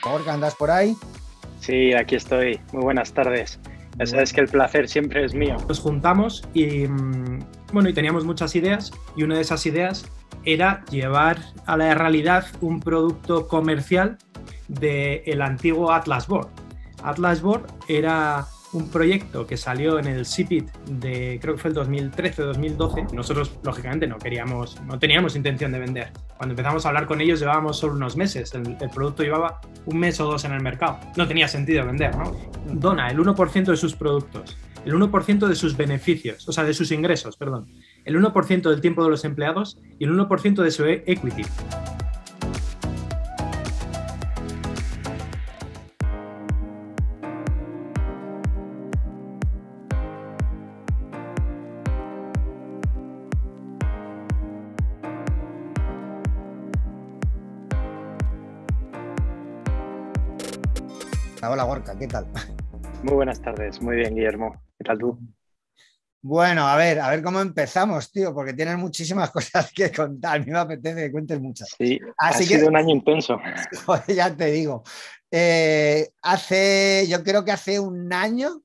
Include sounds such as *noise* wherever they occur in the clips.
Corga, ¿andas por ahí? Sí, aquí estoy. Muy buenas tardes. Ya sabes que el placer siempre es mío. Nos juntamos y, mm, bueno, y teníamos muchas ideas y una de esas ideas era llevar a la realidad un producto comercial del antiguo Atlas Board. Atlas Board era un proyecto que salió en el CIPIT de creo que fue el 2013-2012. Nosotros, lógicamente, no queríamos, no teníamos intención de vender. Cuando empezamos a hablar con ellos llevábamos solo unos meses, el, producto llevaba un mes o dos en el mercado. No tenía sentido vender, ¿no? Dona el 1% de sus productos, el 1% de sus beneficios, o sea, de sus ingresos, perdón, el 1% del tiempo de los empleados y el 1% de su equity. ¿Qué tal? Muy buenas tardes, muy bien, Guillermo. ¿Qué tal tú? Bueno, a ver, a ver cómo empezamos, tío, porque tienes muchísimas *laughs* cosas que contar. A mí me apetece que cuentes muchas. Sí, Así ha sido un año intenso. *laughs* ya te digo. Eh, hace, yo creo que hace un año,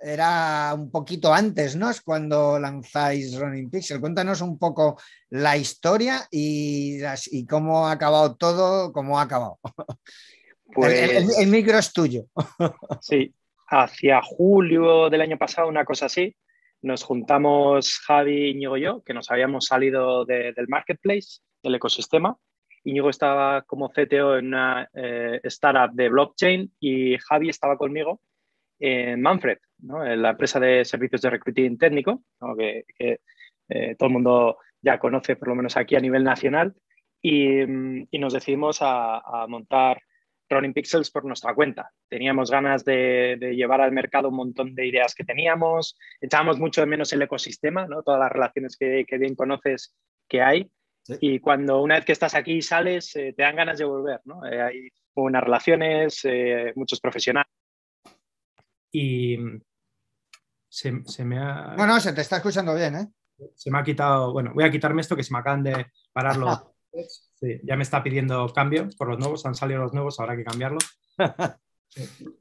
era un poquito antes, ¿no? Es cuando lanzáis Running Pixel. Cuéntanos un poco la historia y, y cómo ha acabado todo, cómo ha acabado. *laughs* Pues el, micro es tuyo. *laughs* Sí, hacia julio del año pasado, una cosa así, nos juntamos Javi, Íñigo y yo, que nos habíamos salido del marketplace, del ecosistema. Íñigo estaba como CTO en una eh, startup de blockchain y Javi estaba conmigo en Manfred, en la empresa de servicios de recruiting técnico, que, eh, todo el mundo ya conoce, por lo menos aquí a nivel nacional. Y, mm, nos decidimos a montar Running Pixels por nuestra cuenta. Teníamos ganas de, llevar al mercado un montón de ideas que teníamos, echábamos mucho de menos el ecosistema, ¿no? todas las relaciones que, bien conoces que hay. Y cuando una vez que estás aquí y sales, eh, te dan ganas de volver. Eh, hay buenas relaciones, eh, muchos profesionales. Y mm, se, me ha... se te está escuchando bien. ¿eh? Se me ha quitado, bueno, voy a quitarme esto que se me acaban de pararlo *laughs* ya me está pidiendo cambio por los nuevos, han salido los nuevos, habrá que cambiarlo. *laughs*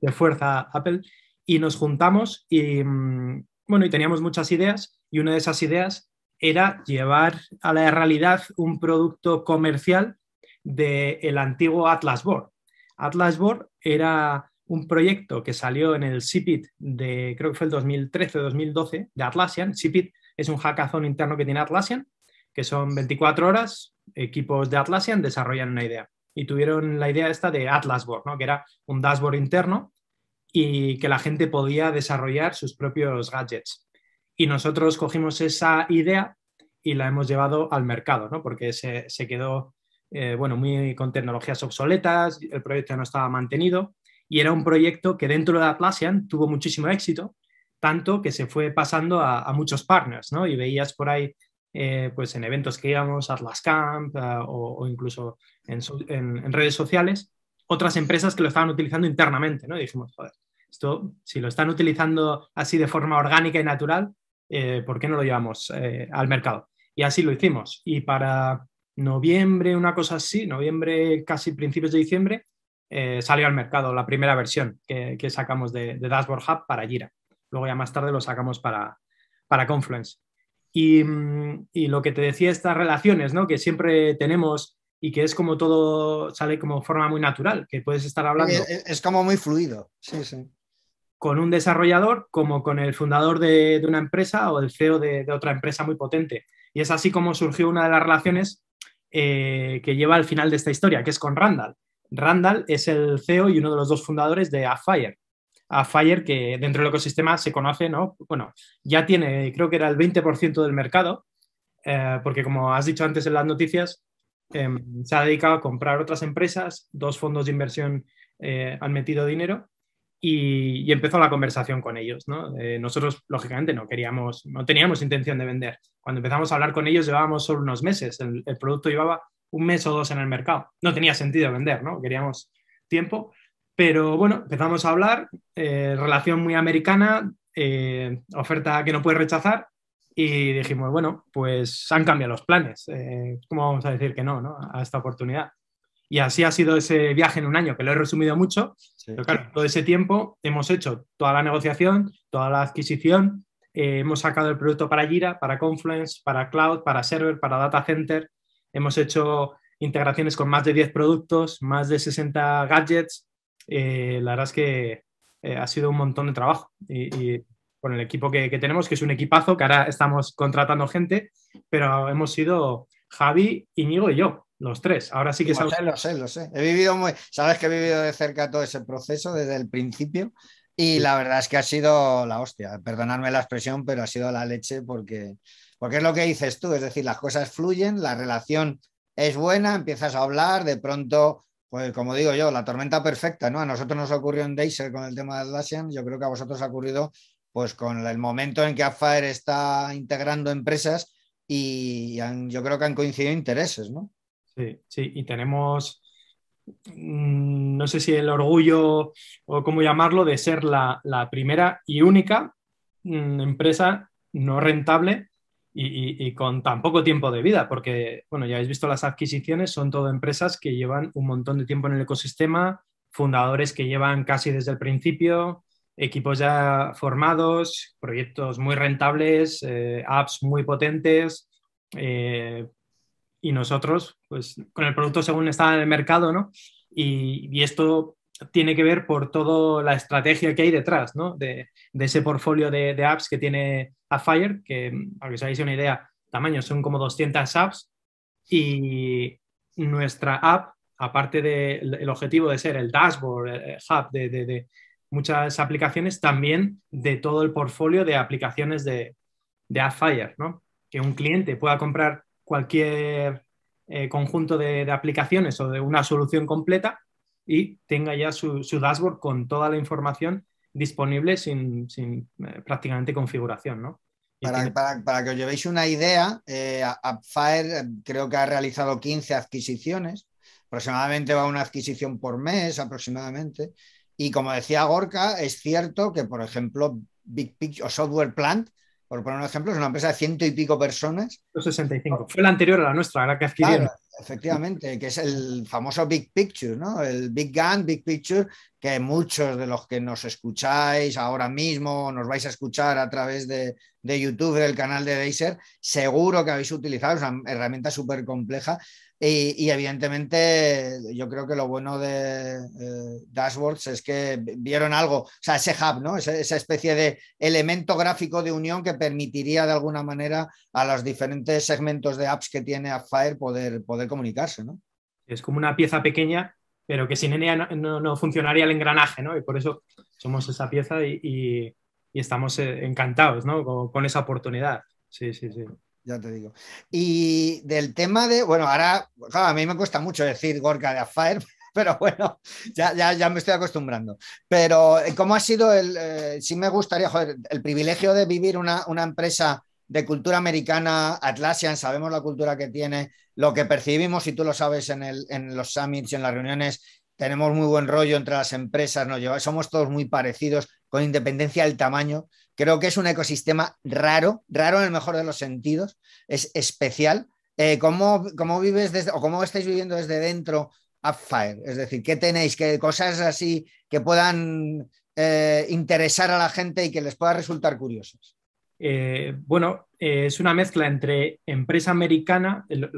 de fuerza Apple. Y nos juntamos y, mm, bueno, y teníamos muchas ideas y una de esas ideas era llevar a la realidad un producto comercial del el antiguo Atlas Board. Atlas Board era un proyecto que salió en el CIPIT de, creo que fue el 2013-2012, de Atlassian. CIPIT es un hackathon interno que tiene Atlassian, que son 24 horas, equipos de Atlassian desarrollan una idea. Y tuvieron la idea esta de Atlasboard, ¿no? que era un dashboard interno y que la gente podía desarrollar sus propios gadgets. Y nosotros cogimos esa idea y la hemos llevado al mercado, ¿no? porque se, quedó eh, bueno, muy con tecnologías obsoletas, el proyecto no estaba mantenido y era un proyecto que dentro de Atlassian tuvo muchísimo éxito, tanto que se fue pasando a, a muchos partners, ¿no? Y veías por ahí eh, pues en eventos que íbamos, Atlas Camp eh, o, incluso en, redes sociales, otras empresas que lo estaban utilizando internamente, ¿no? dijimos, joder, esto, si lo están utilizando así de forma orgánica y natural, eh, ¿por qué no lo llevamos al mercado? Y así lo hicimos. Y para noviembre, una cosa así, noviembre, casi principios de diciembre, salió al mercado la primera versión que, sacamos de, Dashboard Hub para Jira. Luego ya más tarde lo sacamos para Confluence. Mm, y, lo que te decía, estas relaciones ¿no? que siempre tenemos y que es como todo sale como forma muy natural, que puedes estar hablando. Es, como muy fluido, sí, sí. Con un desarrollador como con el fundador de, una empresa o el CEO de, otra empresa muy potente. Y es así como surgió una de las relaciones eh, que lleva al final de esta historia, que es con Randall. Randall es el CEO y uno de los dos fundadores de Affire, a Fire, que dentro del ecosistema se conoce, ¿no? Bueno, ya tiene, creo que era el 20% del mercado, eh, porque como has dicho antes en las noticias, em, se ha dedicado a comprar otras empresas, dos fondos de inversión eh, han metido dinero y, empezó la conversación con ellos. ¿no? Eh, nosotros, lógicamente, no queríamos, no teníamos intención de vender. Cuando empezamos a hablar con ellos llevábamos solo unos meses, el, el producto llevaba un mes o dos en el mercado. No tenía sentido vender, ¿no? Queríamos tiempo. Pero bueno, empezamos a hablar, eh, relación muy americana, eh, oferta que no puedes rechazar y dijimos, bueno, pues han cambiado los planes, eh, ¿cómo vamos a decir que no, no a esta oportunidad? Y así ha sido ese viaje en un año, que lo he resumido mucho, pero claro, todo ese tiempo hemos hecho toda la negociación, toda la adquisición, hemos sacado el producto para Jira, para Confluence, para Cloud, para Server, para Data Center, hemos hecho integraciones con más de 10 productos, más de 60 gadgets, eh, la verdad es que eh, ha sido un montón de trabajo y, con el equipo que, tenemos, que es un equipazo, que ahora estamos contratando gente, pero hemos sido Javi, Íñigo y yo, los tres. Ahora sí que sabes. Lo sé, lo sé, He vivido muy, sabes que he vivido de cerca todo ese proceso desde el principio y la verdad es que ha sido la hostia. Perdonadme la expresión, pero ha sido la leche porque, porque es lo que dices tú, es decir, las cosas fluyen, la relación es buena, empiezas a hablar, de pronto pues como digo yo, la tormenta perfecta, ¿no? A nosotros nos ocurrió en Deiser con el tema de Atlassian, yo creo que a vosotros ha ocurrido pues con el momento en que AFAER está integrando empresas y yo creo que han coincidido intereses, ¿no? Sí, sí, y tenemos, mm, no sé si el orgullo o cómo llamarlo, de ser la, la primera y única mm, empresa no rentable y, con tan poco tiempo de vida, porque, bueno, ya habéis visto las adquisiciones, son todo empresas que llevan un montón de tiempo en el ecosistema, fundadores que llevan casi desde el principio, equipos ya formados, proyectos muy rentables, eh, apps muy potentes. Eh, y nosotros, pues con el producto según está en el mercado, ¿no? y, esto tiene que ver por toda la estrategia que hay detrás de, ese portfolio de, apps que tiene Afire, que, mm, para que os hagáis una idea, tamaño son como 200 apps y nuestra app, aparte del objetivo de ser el dashboard, el hub de, muchas aplicaciones, también de todo el portfolio de aplicaciones de, Appfire, que un cliente pueda comprar cualquier eh, conjunto de aplicaciones o de una solución completa y tenga ya su, dashboard con toda la información disponible sin, eh, prácticamente configuración, ¿no? Para, que os llevéis una idea, eh, Appfire eh, creo que ha realizado 15 adquisiciones, aproximadamente va una adquisición por mes, aproximadamente. Y como decía Gorka, es cierto que, por ejemplo, Big Picture o Software Plant, por poner un ejemplo, es una empresa de ciento y pico personas. 65. Fue la anterior a la nuestra, la que adquirieron. Efectivamente, que es el famoso Big Picture, ¿no? El Big Gun, Big Picture, que muchos de los que nos escucháis ahora mismo, nos vais a escuchar a través de, de YouTube, del canal de Deiser, seguro que habéis utilizado, es una herramienta súper compleja, y, evidentemente, yo creo que lo bueno de eh, Dashboards es que vieron algo, o sea, ese hub, ¿no? Esa, especie de elemento gráfico de unión que permitiría de alguna manera a los diferentes segmentos de apps que tiene AppFire poder, poder comunicarse, ¿no? Es como una pieza pequeña, pero que sin ella no, funcionaría el engranaje, ¿no? Y por eso somos esa pieza y, estamos eh, encantados, Con, con esa oportunidad. Sí, sí, sí ya te digo. Y del tema de, bueno, ahora, a mí me cuesta mucho decir Gorka de Affair, *laughs* pero bueno, ya, ya, me estoy acostumbrando. Pero, eh, ¿cómo ha sido el, eh, sí me gustaría, joder, el privilegio de vivir una, empresa de cultura americana, Atlassian, sabemos la cultura que tiene, lo que percibimos, y tú lo sabes en, el, los summits y en las reuniones, tenemos muy buen rollo entre las empresas, somos todos muy parecidos, con independencia del tamaño. Creo que es un ecosistema raro, raro en el mejor de los sentidos, es especial. Eh, ¿cómo, ¿cómo, vives desde, o cómo estáis viviendo desde dentro AppFire? Es decir, ¿qué tenéis? ¿Qué cosas así que puedan eh, interesar a la gente y que les pueda resultar curiosas? Eh, bueno, es una mezcla entre empresa americana, el,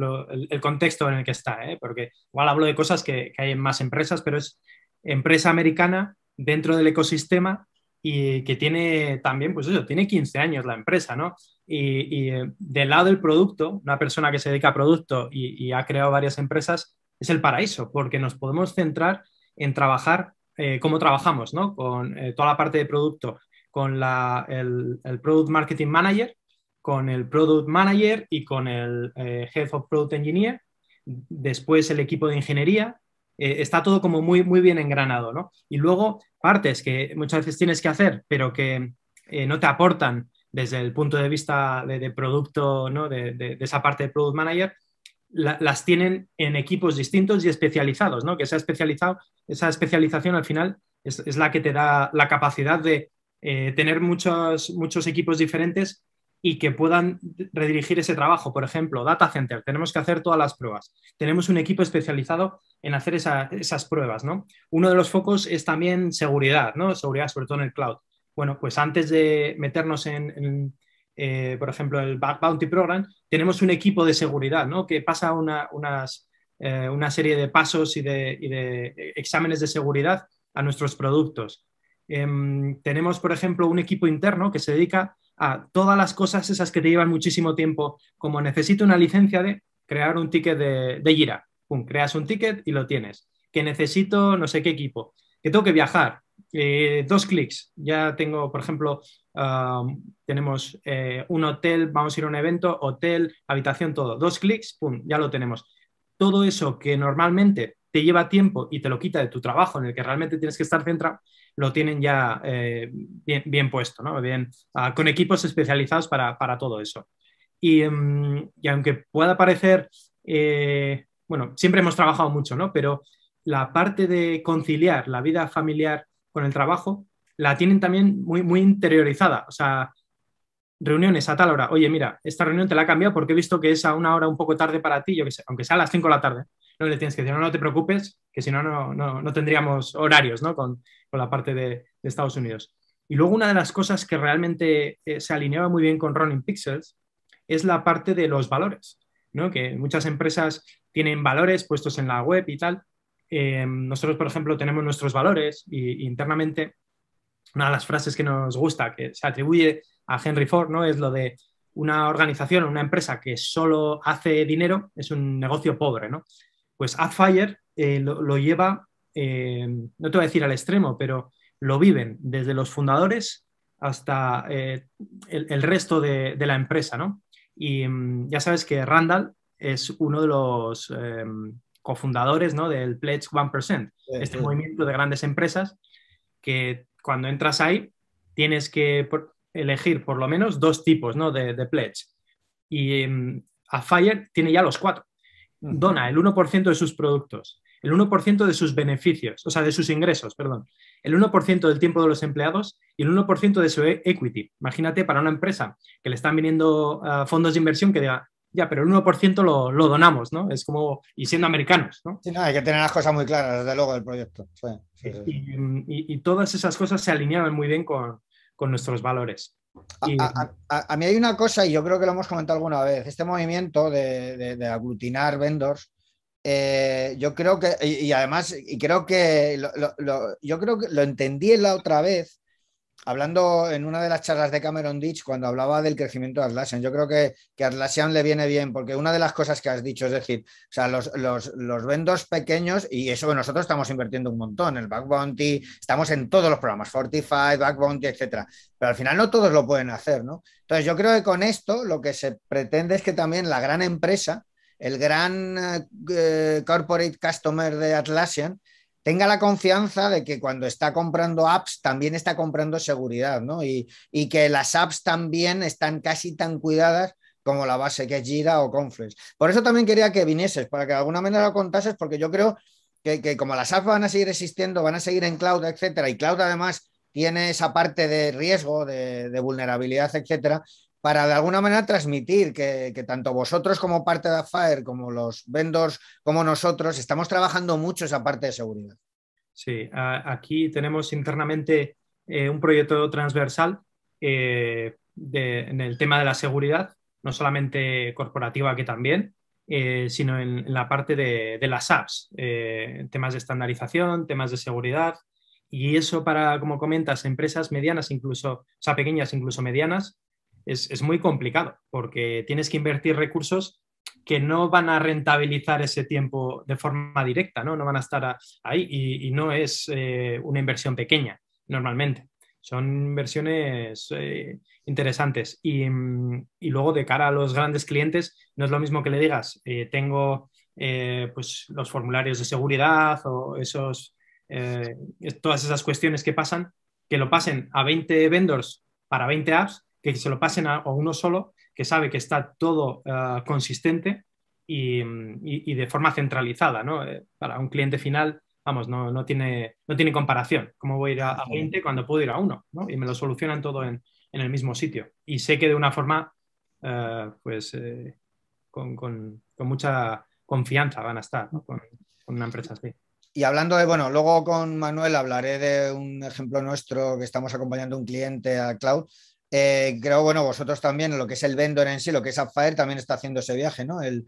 contexto en el que está, porque igual hablo de cosas que, hay en más empresas, pero es empresa americana dentro del ecosistema y que tiene también, pues eso, tiene 15 años la empresa, ¿no? Y, eh, del lado del producto, una persona que se dedica a producto y, ha creado varias empresas, es el paraíso, porque nos podemos centrar en trabajar como eh, cómo trabajamos, ¿no? Con eh, toda la parte de producto, con la, el, Product Marketing Manager, con el Product Manager y con el eh, Head of Product Engineer, después el equipo de ingeniería, eh, está todo como muy, muy bien engranado, ¿no? Y luego partes que muchas veces tienes que hacer, pero que eh, no te aportan desde el punto de vista de, producto, ¿no? De, esa parte de product manager, las tienen en equipos distintos y especializados, ¿no? Que esa, especializado, esa especialización al final es, la que te da la capacidad de eh, tener muchos, muchos equipos diferentes y que puedan redirigir ese trabajo. Por ejemplo, data center, tenemos que hacer todas las pruebas. Tenemos un equipo especializado en hacer esas pruebas, ¿no? Uno de los focos es también seguridad, Seguridad sobre todo en el cloud. Bueno, pues antes de meternos en, eh, por ejemplo, el Bounty Program, tenemos un equipo de seguridad, ¿no? Que pasa una, eh, serie de pasos y de, exámenes de seguridad a nuestros productos. Em, tenemos, por ejemplo, un equipo interno que se dedica a todas las cosas esas que te llevan muchísimo tiempo, como necesito una licencia de crear un ticket de, gira. Pum, creas un ticket y lo tienes. Que necesito no sé qué equipo. Que tengo que viajar. Eh, dos clics. Ya tengo, por ejemplo, tenemos eh, un hotel, vamos a ir a un evento, hotel, habitación, todo. Dos clics, pum, ya lo tenemos. Todo eso que normalmente te lleva tiempo y te lo quita de tu trabajo en el que realmente tienes que estar centrado, lo tienen ya eh, bien, puesto, ¿no? bien, ah, con equipos especializados para, todo eso. Mm, y, aunque pueda parecer, eh, bueno, siempre hemos trabajado mucho, ¿no? pero la parte de conciliar la vida familiar con el trabajo la tienen también muy, muy interiorizada. O sea, reuniones a tal hora. Oye, mira, esta reunión te la ha cambiado porque he visto que es a una hora un poco tarde para ti, yo que sé, aunque sea a las 5 de la tarde no le tienes que decir, no, no te preocupes, que si no, no, tendríamos horarios ¿no? Con, la parte de, Estados Unidos. Y luego una de las cosas que realmente eh, se alineaba muy bien con Running Pixels es la parte de los valores, ¿no? que muchas empresas tienen valores puestos en la web y tal. Em, nosotros, por ejemplo, tenemos nuestros valores y, internamente una de las frases que nos gusta, que se atribuye a Henry Ford, ¿no? es lo de una organización, una empresa que solo hace dinero, es un negocio pobre. ¿no? Pues AdFire eh, lo, lleva, eh, no te voy a decir al extremo, pero lo viven desde los fundadores hasta eh, el, resto de, la empresa, ¿no? Y mm, ya sabes que Randall es uno de los cofundadores del Pledge 1%, Percent, este movimiento de grandes empresas que cuando entras ahí tienes que elegir por lo menos dos tipos ¿no? de, pledge. Y mm, Adfire tiene ya los cuatro dona el 1% de sus productos, el 1% de sus beneficios, o sea, de sus ingresos, perdón, el 1% del tiempo de los empleados y el 1% de su e-, equity. Imagínate para una empresa que le están viniendo eh, fondos de inversión que diga, ya, pero el 1% lo, donamos, ¿no? Es como, y siendo americanos, ¿no? Sí, hay que tener las cosas muy claras, desde luego, del proyecto. y, todas esas cosas se alineaban muy bien con nuestros valores. A, mí hay una cosa, y yo creo que lo hemos comentado alguna vez, este movimiento de, aglutinar vendors, eh, yo creo que, y, además, y creo que yo creo que lo entendí la otra vez, hablando en una de las charlas de Cameron Ditch, cuando hablaba del crecimiento de Atlassian, yo creo que, que Atlassian le viene bien, porque una de las cosas que has dicho, es decir, o sea, los, vendos pequeños, y eso nosotros estamos invirtiendo un montón, el Back Bounty, estamos en todos los programas, Fortify, Back Bounty, etcétera, pero al final no todos lo pueden hacer, ¿no? Entonces, yo creo que con esto lo que se pretende es que también la gran empresa, el gran eh, corporate customer de Atlassian, tenga la confianza de que cuando está comprando apps también está comprando seguridad, ¿no? Y, que las apps también están casi tan cuidadas como la base que es Jira o Confluence. Por eso también quería que vinieses, para que de alguna manera lo contases, porque yo creo que, como las apps van a seguir existiendo, van a seguir en cloud, etcétera, y cloud además tiene esa parte de riesgo, de, de vulnerabilidad, etcétera, para de alguna manera transmitir que, tanto vosotros como parte de Fire, como los vendors, como nosotros, estamos trabajando mucho esa parte de seguridad. Sí, aquí tenemos internamente eh, un proyecto transversal eh, en el tema de la seguridad, no solamente corporativa que también, eh, sino en, la parte de, de las apps, temas de estandarización, temas de seguridad. Y eso para, como comentas, empresas medianas, incluso, o sea, pequeñas, incluso medianas, es, muy complicado porque tienes que invertir recursos que no van a rentabilizar ese tiempo de forma directa, no, van a estar ahí y, no es eh, una inversión pequeña normalmente. Son inversiones eh, interesantes mm, y, luego de cara a los grandes clientes no es lo mismo que le digas, eh, tengo pues los formularios de seguridad o esos, todas esas cuestiones que pasan, que lo pasen a 20 vendors para 20 apps que se lo pasen a, uno solo, que sabe que está todo eh, consistente mm, y, de forma centralizada. ¿no? Eh, para un cliente final, vamos, no, tiene, no tiene comparación. ¿Cómo voy a ir a, 20 cuando puedo ir a uno? Y me lo solucionan todo en, el mismo sitio. Y sé que de una forma, eh, pues, con, mucha confianza van a estar con, con una empresa así. Y hablando de, bueno, luego con Manuel hablaré de un ejemplo nuestro que estamos acompañando a un cliente a Cloud, eh, creo, bueno, vosotros también, lo que es el vendor en sí, lo que es Upfire, también está haciendo ese viaje, ¿no? El,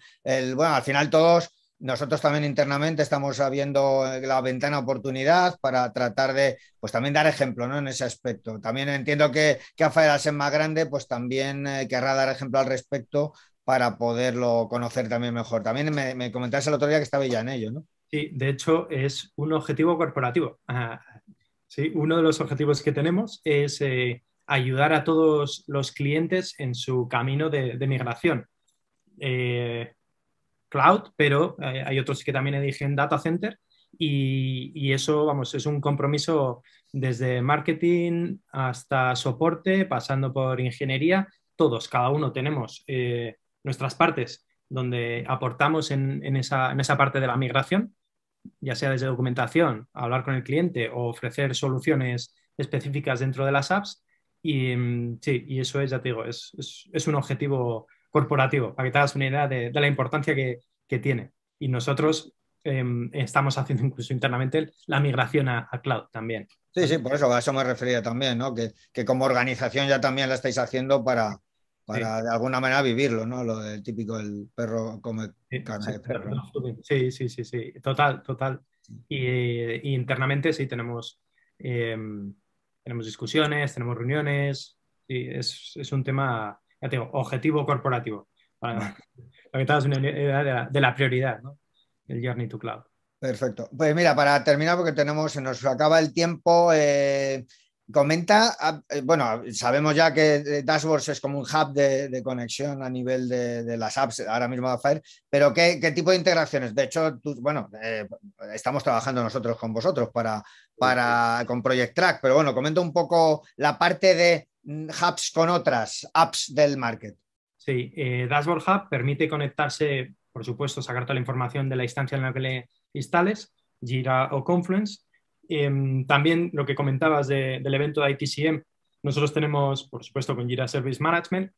bueno, al final todos, nosotros también internamente estamos abriendo eh, la ventana oportunidad para tratar de, pues también dar ejemplo, ¿no? En ese aspecto. También entiendo que, que al ser más grande, pues también eh, querrá dar ejemplo al respecto para poderlo conocer también mejor. También me, me el otro día que estaba ya en ello, ¿no? Sí, de hecho es un objetivo corporativo. Ah, sí, uno de los objetivos que tenemos es ayudar a todos los clientes en su camino de, migración. Eh, cloud, pero eh, hay otros que también eligen data center y, eso, vamos, es un compromiso desde marketing hasta soporte, pasando por ingeniería, todos, cada uno tenemos eh, nuestras partes donde aportamos en esa parte de la migración, ya sea desde documentación, hablar con el cliente o ofrecer soluciones específicas dentro de las apps y mm, sí, y eso es, ya te digo, es, es, un objetivo corporativo, para que te hagas una idea de, la importancia que, que, tiene. Y nosotros em, estamos haciendo *laughs* incluso internamente la migración a, cloud también. Sí, sí, por eso a eso me refería también, ¿no? Que, que como organización ya también la estáis haciendo para, para de alguna manera vivirlo, ¿no? Lo del típico el perro come carne sí, de perro. Sí, sí, sí, sí, total, total. Y, internamente sí tenemos em, tenemos discusiones, tenemos reuniones, y es, un tema, ya tengo, objetivo corporativo, lo *laughs* que estabas de, la, de la prioridad, ¿no? El Journey to Cloud. Perfecto. Pues mira, para terminar, porque tenemos, se nos acaba el tiempo. Eh, comenta, ah, eh, bueno, sabemos ya que eh, Dashboards es como un hub de, conexión a nivel de, las apps, ahora mismo de pero ¿qué, tipo de integraciones? De hecho, bueno, estamos trabajando nosotros con vosotros para, para, con Project Track. Pero bueno, comenta un poco la parte de mm, hubs con otras apps del market. Sí, eh, Dashboard Hub permite conectarse, por supuesto, sacar toda la información de la instancia en la que le instales, Jira o Confluence. Em, también lo que comentabas del evento de ITCM, nosotros tenemos, por supuesto, con Jira Service Management,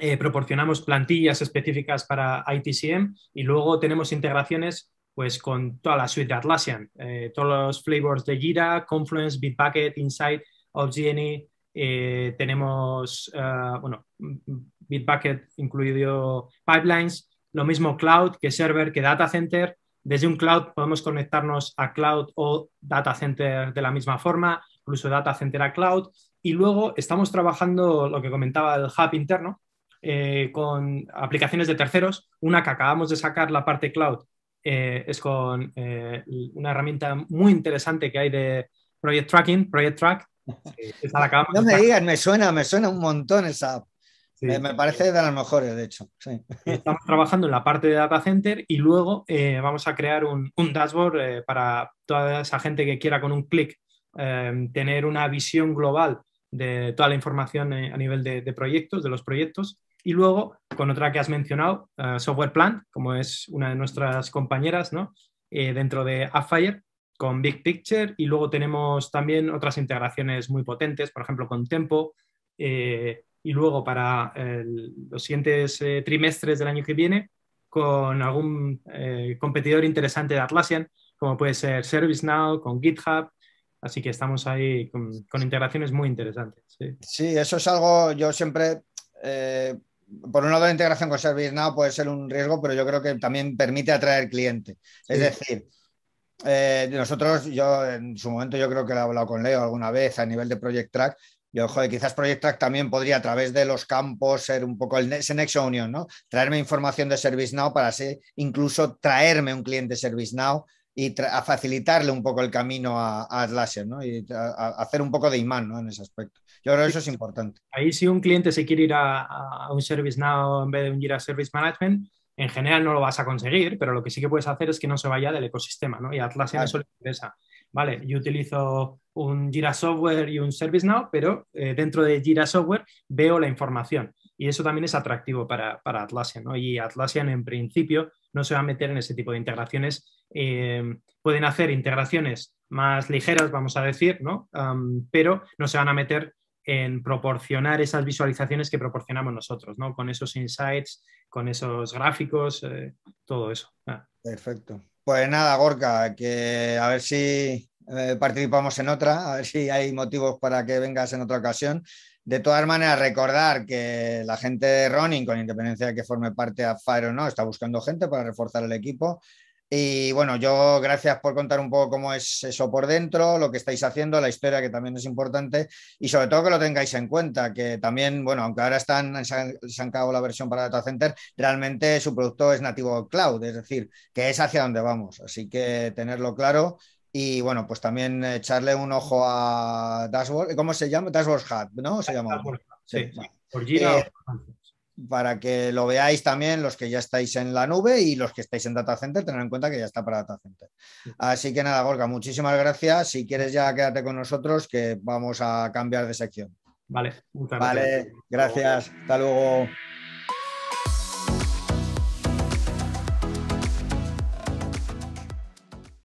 eh, proporcionamos plantillas específicas para ITCM y luego tenemos integraciones pues con toda la suite de Atlassian, eh, todos los flavors de Jira, Confluence, Bitbucket, Insight, OutGenie, e, eh, tenemos, eh, bueno, Bitbucket incluido pipelines, lo mismo cloud que server, que data center. Desde un cloud podemos conectarnos a cloud o data center de la misma forma, incluso data center a cloud. Y luego estamos trabajando lo que comentaba el hub interno con aplicaciones de terceros. Una que acabamos de sacar la parte cloud eh, es con eh, una herramienta muy interesante que hay de Project Tracking, Project Track. *laughs* no me digas, me suena, me suena un montón esa app. Me, parece de las mejores, de hecho. Estamos trabajando en la parte de data center y luego eh, vamos a crear un, dashboard para toda esa gente que quiera con un clic em, tener una visión global de toda la información a nivel de proyectos, de los proyectos y luego, con otra que has mencionado, eh, Software Plant, como es una de nuestras compañeras, ¿no? Eh, dentro de Appfire, con Big Picture. Y luego tenemos también otras integraciones muy potentes, por ejemplo, con Tempo. Eh, y luego para los siguientes trimestres del año que viene, con algún competidor interesante de Atlassian, como puede ser ServiceNow, con GitHub. Así que estamos ahí con, integraciones muy interesantes. ¿sí? eso es algo yo siempre por un lado, la integración con ServiceNow puede ser un riesgo, pero yo creo que también permite atraer cliente. Es decir, eh, nosotros, yo en su momento, yo creo que he hablado con Leo alguna vez a nivel de Project Track. Yo, joder, quizás Project Track también podría a través de los campos ser un poco el, ese Union, ¿no? Traerme información de ServiceNow para así incluso traerme un cliente ServiceNow y a facilitarle un poco el camino a, a Atlassian, ¿no? Y hacer un poco de imán, ¿no? En ese aspecto. Yo creo que eso es importante. Ahí si un cliente se quiere ir a, un Service Now en vez de un Jira Service Management, en general no lo vas a conseguir, pero lo que sí que puedes hacer es que no se vaya del ecosistema, ¿no? Y a Atlassian eso le interesa. Vale, yo utilizo un Jira Software y un ServiceNow, pero eh, dentro de Jira Software veo la información. Y eso también es atractivo para, para Atlassian, ¿no? Y Atlassian, en principio, no se van a meter en ese tipo de integraciones. Eh, pueden hacer integraciones más ligeras, vamos a decir, ¿no? pero no se van a meter en proporcionar esas visualizaciones que proporcionamos nosotros, ¿no? Con esos insights, con esos gráficos, eh, todo eso. Ah. Perfecto. Pues nada, Gorka, que a ver si eh, participamos en otra, a ver si hay motivos para que vengas en otra ocasión. De todas maneras, recordar que la gente de Ronin, con independencia de que forme parte a Fire o no, está buscando gente para reforzar el equipo. Y bueno, yo gracias por contar un poco cómo es eso por dentro, lo que estáis haciendo, la historia que también es importante y sobre todo que lo tengáis en cuenta, que también, bueno, aunque ahora están acabado la versión para Data Center, realmente su producto es nativo cloud, es decir, que es hacia donde vamos. Así que tenerlo claro y bueno, pues también echarle un ojo a Dashboard, ¿cómo se llama? Dashboard Hub, ¿no? Se llama. sí, Por eh, para que lo veáis también los que ya estáis en la nube y los que estáis en data center, tener en cuenta que ya está para data center. Así que nada, Gorka, muchísimas gracias. Si quieres ya quédate con nosotros que vamos a cambiar de sección. Vale, muchas gracias. Vale, gracias. Hasta luego.